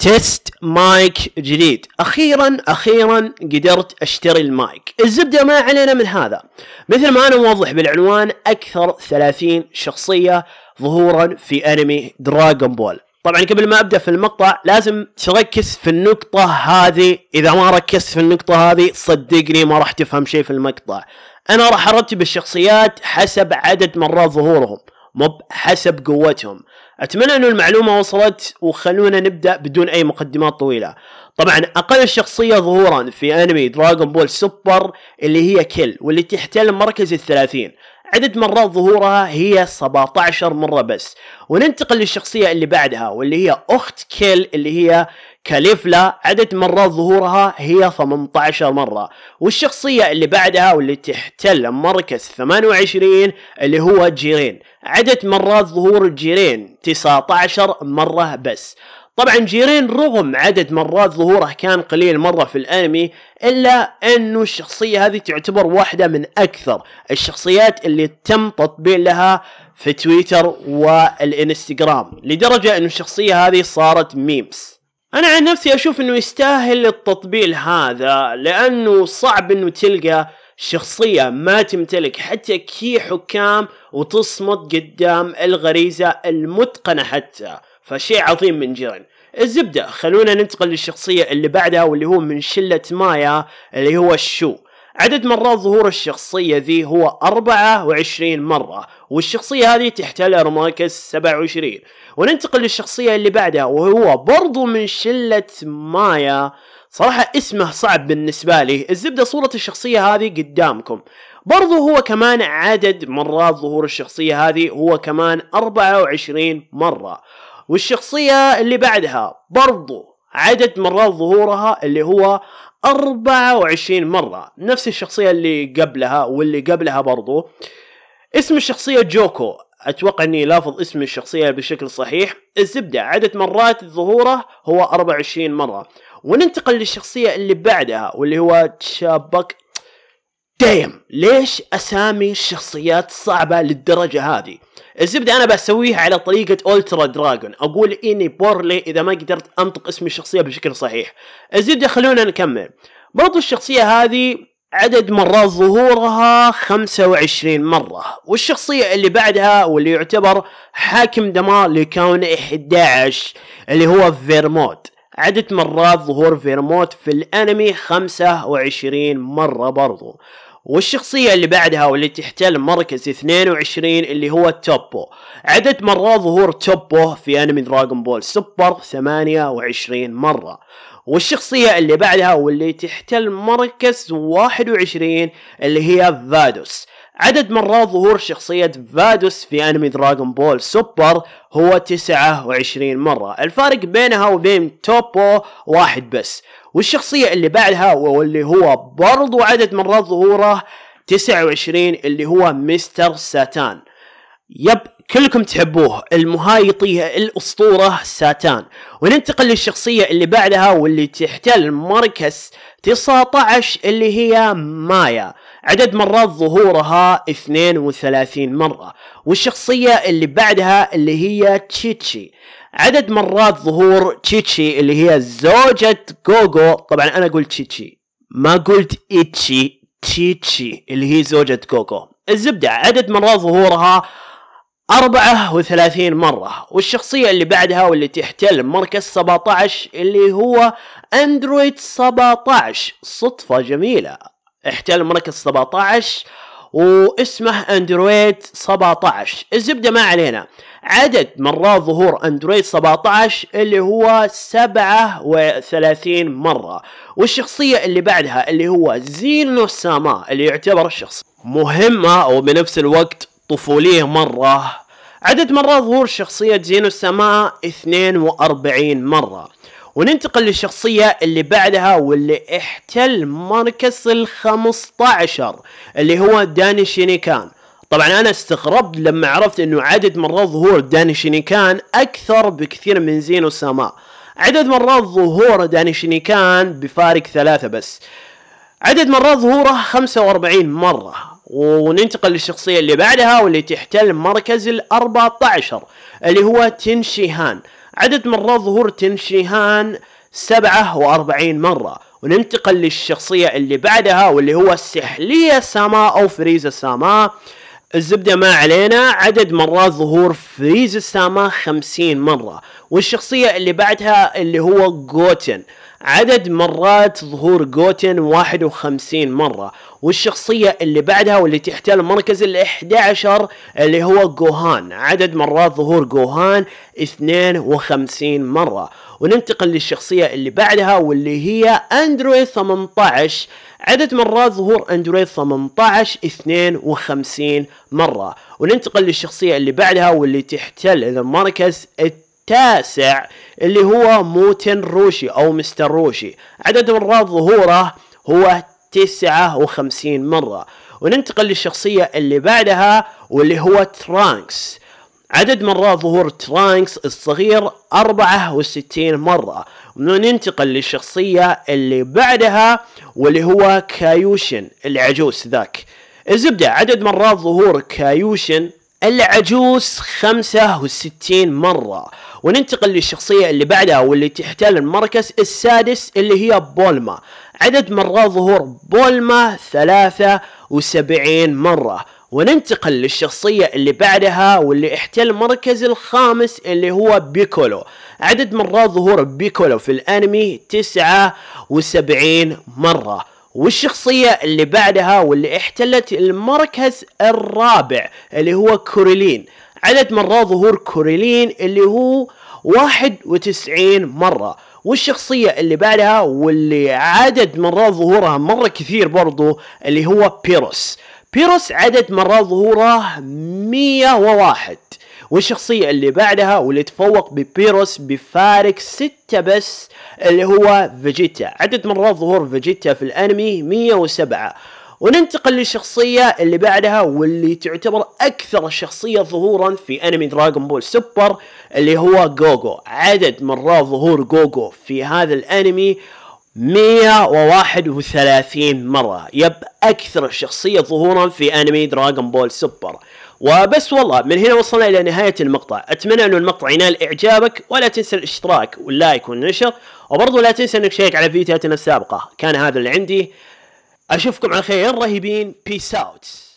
تيست مايك جديد اخيرا اخيرا قدرت اشتري المايك الزبدة ما علينا من هذا مثل ما انا موضح بالعنوان اكثر 30 شخصية ظهورا في انمي دراغون بول طبعا قبل ما ابدا في المقطع لازم تركز في النقطة هذه اذا ما ركزت في النقطة هذه صدقني ما راح تفهم شيء في المقطع انا راح ارتب الشخصيات حسب عدد مرات ظهورهم مو حسب قوتهم اتمنى انه المعلومه وصلت وخلونا نبدا بدون اي مقدمات طويله طبعا اقل الشخصيه ظهورا في انمي دراغون بول سوبر اللي هي كيل واللي تحتل مركز الثلاثين عدد مرات ظهورها هي 17 مرة بس وننتقل للشخصية اللي بعدها واللي هي أخت كيل اللي هي كليفلا عدد مرات ظهورها هي 18 مرة والشخصية اللي بعدها واللي تحتل مركز 28 اللي هو جيرين عدد مرات ظهور جيرين 19 مرة بس طبعا جيرين رغم عدد مرات ظهوره كان قليل مرة في الانمي الا انه الشخصية هذه تعتبر واحدة من اكثر الشخصيات اللي تم تطبيق لها في تويتر والانستغرام لدرجة انه الشخصية هذه صارت ميمس انا عن نفسي اشوف انه يستاهل التطبيل هذا لانه صعب انه تلقى شخصية ما تمتلك حتى كي حكام وتصمد قدام الغريزة المتقنة حتى فشيء عظيم من جيرن الزبدة خلونا ننتقل للشخصية اللي بعدها واللي هو من شلة مايا اللي هو الشو عدد مرات ظهور الشخصية ذي هو 24 مرة والشخصية هذه تحتل مركز 27 وننتقل للشخصية اللي بعدها وهو برضو من شلة مايا صراحة اسمه صعب بالنسبة لي الزبدة صورة الشخصية هذه قدامكم برضو هو كمان عدد مرات ظهور الشخصية هذه هو كمان 24 مرة والشخصية اللي بعدها برضو عدد مرات ظهورها اللي هو 24 مرة نفس الشخصية اللي قبلها واللي قبلها برضو اسم الشخصية جوكو اتوقع اني لافظ اسم الشخصية بشكل صحيح الزبدة عدد مرات ظهوره هو 24 مرة وننتقل للشخصية اللي بعدها واللي هو تشابك دايم ليش اسامي الشخصيات صعبه للدرجه هذه الزبدة انا بسويها على طريقة الترا دراجون اقول اني بورلي اذا ما قدرت انطق اسم الشخصية بشكل صحيح الزبدة خلونا نكمل برضو الشخصية هذه عدد مرات ظهورها 25 مرة والشخصية اللي بعدها واللي يعتبر حاكم دمار لكون 11 اللي هو فيرموت عدد مرات ظهور فيرموت في الانمي 25 مرة برضو والشخصية اللي بعدها واللي تحتل مركز 22 اللي هو توبو عدد مرات ظهور توبو في انمي دراغون بول سوبر 28 مرة والشخصية اللي بعدها واللي تحتل مركز 21 اللي هي فادوس عدد مرات ظهور شخصية فادوس في انمي دراغون بول سوبر هو 29 مرة الفارق بينها وبين توبو واحد بس والشخصية اللي بعدها واللي هو برضو عدد مرات ظهوره 29 اللي هو مستر ساتان يب كلكم تحبوه المهايطي الأسطورة ساتان وننتقل للشخصية اللي بعدها واللي تحتل مركز 19 اللي هي مايا عدد مرات ظهورها 32 مرة والشخصية اللي بعدها اللي هي تشيتشي عدد مرات ظهور تشيتشي اللي هي زوجة جوجو طبعا انا قلت تشيتشي ما قلت ايتشي تشيتشي اللي هي زوجة جوجو الزبدة عدد مرات ظهورها 34 مرة والشخصية اللي بعدها واللي تحتل مركز 17 اللي هو اندرويد 17 صدفة جميلة احتل مركز 17 واسمه اندرويد 17 الزبدة ما علينا عدد مرات ظهور اندرويد 17 اللي هو 37 مرة والشخصية اللي بعدها اللي هو زينو ساما اللي يعتبر شخص مهمة وبنفس الوقت طفولية مرة عدد مرات ظهور شخصية زينو ساما 42 مرة وننتقل للشخصية اللي بعدها واللي احتل مركز الخمسة عشر اللي هو داني شينيكان طبعا انا استغربت لما عرفت انه عدد مرات ظهور داني شينيكان اكثر بكثير من زينو سما عدد مرات ظهور داني شينيكان بفارق ثلاثة بس عدد مرات ظهوره 45 مرة وننتقل للشخصية اللي بعدها واللي تحتل مركز ال 14 اللي هو تنشيهان عدد مرات ظهور تنشيهان 47 مرة وننتقل للشخصية اللي بعدها واللي هو السحلية ساما أو فريزا ساما الزبدة ما علينا عدد مرات ظهور فريزا ساما 50 مرة والشخصية اللي بعدها اللي هو جوتن عدد مرات ظهور جوتن 51 مرة والشخصية اللي بعدها واللي تحتل مركز ال 11 اللي هو جوهان عدد مرات ظهور جوهان 52 مرة وننتقل للشخصية اللي بعدها واللي هي اندرويد 18 عدد مرات ظهور اندرويد 18 52 مرة وننتقل للشخصية اللي بعدها واللي تحتل المركز التالي التاسع اللي هو موتن روشي أو مستر روشي عدد مرات ظهوره هو 59 مرة وننتقل للشخصية اللي بعدها واللي هو ترانكس عدد مرات ظهور ترانكس الصغير 64 مرة وننتقل للشخصية اللي بعدها واللي هو كايوشن العجوز ذاك الزبدة عدد مرات ظهور كايوشن العجوز 65 مرة وننتقل للشخصية اللي بعدها واللي تحتل المركز السادس اللي هي بولما عدد مرات ظهور بولما 73 مرة وننتقل للشخصية اللي بعدها واللي احتل المركز الخامس اللي هو بيكولو عدد مرات ظهور بيكولو في الانمي 79 مرة والشخصية اللي بعدها واللي احتلت المركز الرابع اللي هو كوريلين عدد مرات ظهور كوريلين اللي هو 91 مرة والشخصية اللي بعدها واللي عدد مرات ظهورها مرة كثير برضو اللي هو بيروس بيروس عدد مرات ظهوره 101 والشخصية اللي بعدها واللي تفوق ببيروس بفارق ستة بس اللي هو فيجيتا عدد مرات ظهور فيجيتا في الأنمي 107 وننتقل للشخصية اللي بعدها واللي تعتبر أكثر شخصية ظهورا في أنمي دراغون بول سوبر اللي هو جوجو عدد مرات ظهور جوجو في هذا الأنمي 131 مرة يب أكثر شخصية ظهورا في أنمي دراغون بول سوبر وبس والله من هنا وصلنا الى نهايه المقطع اتمنى ان المقطع ينال اعجابك ولا تنسى الاشتراك واللايك والنشر وبرضو لا تنسى انك تشيك على فيديوهاتنا السابقه كان هذا اللي عندي اشوفكم على خير رهيبين بيس اوت